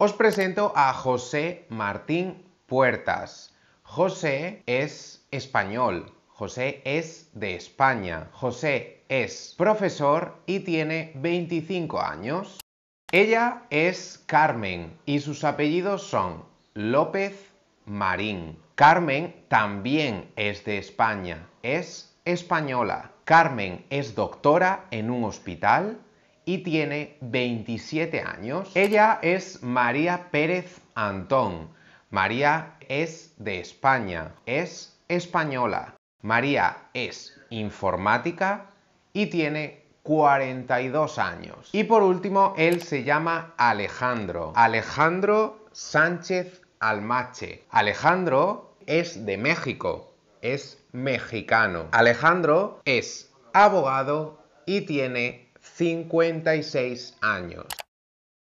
os presento a José Martín Puertas. José es español, José es de España, José es profesor y tiene 25 años. Ella es Carmen y sus apellidos son López Marín. Carmen también es de España, es española. Carmen es doctora en un hospital y tiene 27 años. Ella es María Pérez Antón. María es de España, es española. María es informática y tiene 42 años. Y por último, él se llama Alejandro. Alejandro Sánchez Almache. Alejandro es de México, es mexicano. Alejandro es abogado y tiene 56 años.